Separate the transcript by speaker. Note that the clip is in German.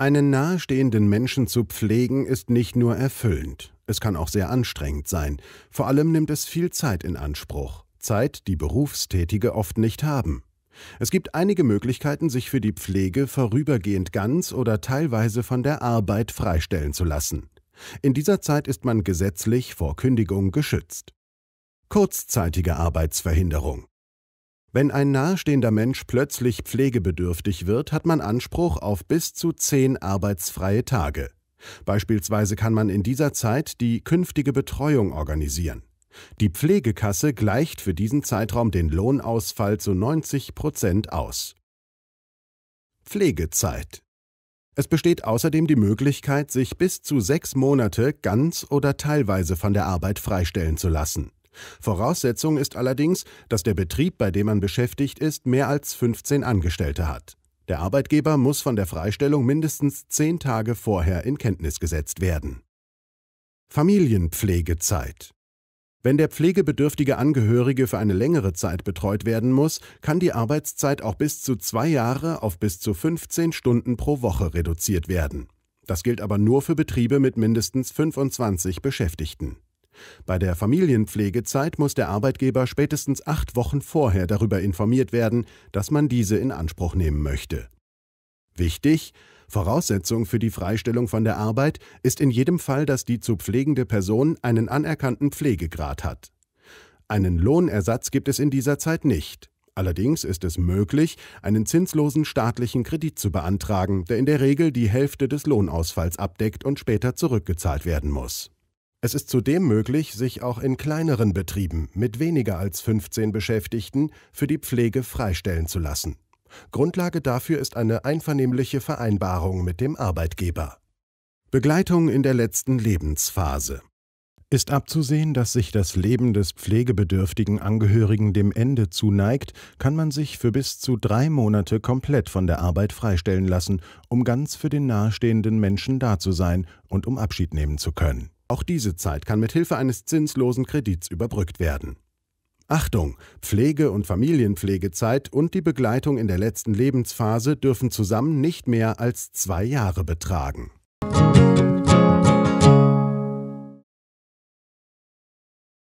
Speaker 1: Einen nahestehenden Menschen zu pflegen ist nicht nur erfüllend, es kann auch sehr anstrengend sein, vor allem nimmt es viel Zeit in Anspruch, Zeit, die Berufstätige oft nicht haben. Es gibt einige Möglichkeiten, sich für die Pflege vorübergehend ganz oder teilweise von der Arbeit freistellen zu lassen. In dieser Zeit ist man gesetzlich vor Kündigung geschützt. Kurzzeitige Arbeitsverhinderung. Wenn ein nahestehender Mensch plötzlich pflegebedürftig wird, hat man Anspruch auf bis zu zehn arbeitsfreie Tage. Beispielsweise kann man in dieser Zeit die künftige Betreuung organisieren. Die Pflegekasse gleicht für diesen Zeitraum den Lohnausfall zu 90 Prozent aus. Pflegezeit es besteht außerdem die Möglichkeit, sich bis zu sechs Monate ganz oder teilweise von der Arbeit freistellen zu lassen. Voraussetzung ist allerdings, dass der Betrieb, bei dem man beschäftigt ist, mehr als 15 Angestellte hat. Der Arbeitgeber muss von der Freistellung mindestens 10 Tage vorher in Kenntnis gesetzt werden. Familienpflegezeit wenn der pflegebedürftige Angehörige für eine längere Zeit betreut werden muss, kann die Arbeitszeit auch bis zu zwei Jahre auf bis zu 15 Stunden pro Woche reduziert werden. Das gilt aber nur für Betriebe mit mindestens 25 Beschäftigten. Bei der Familienpflegezeit muss der Arbeitgeber spätestens acht Wochen vorher darüber informiert werden, dass man diese in Anspruch nehmen möchte. Wichtig, Voraussetzung für die Freistellung von der Arbeit ist in jedem Fall, dass die zu pflegende Person einen anerkannten Pflegegrad hat. Einen Lohnersatz gibt es in dieser Zeit nicht. Allerdings ist es möglich, einen zinslosen staatlichen Kredit zu beantragen, der in der Regel die Hälfte des Lohnausfalls abdeckt und später zurückgezahlt werden muss. Es ist zudem möglich, sich auch in kleineren Betrieben mit weniger als 15 Beschäftigten für die Pflege freistellen zu lassen. Grundlage dafür ist eine einvernehmliche Vereinbarung mit dem Arbeitgeber. Begleitung in der letzten Lebensphase. Ist abzusehen, dass sich das Leben des pflegebedürftigen Angehörigen dem Ende zuneigt, kann man sich für bis zu drei Monate komplett von der Arbeit freistellen lassen, um ganz für den nahestehenden Menschen da zu sein und um Abschied nehmen zu können. Auch diese Zeit kann mit Hilfe eines zinslosen Kredits überbrückt werden. Achtung! Pflege- und Familienpflegezeit und die Begleitung in der letzten Lebensphase dürfen zusammen nicht mehr als zwei Jahre betragen.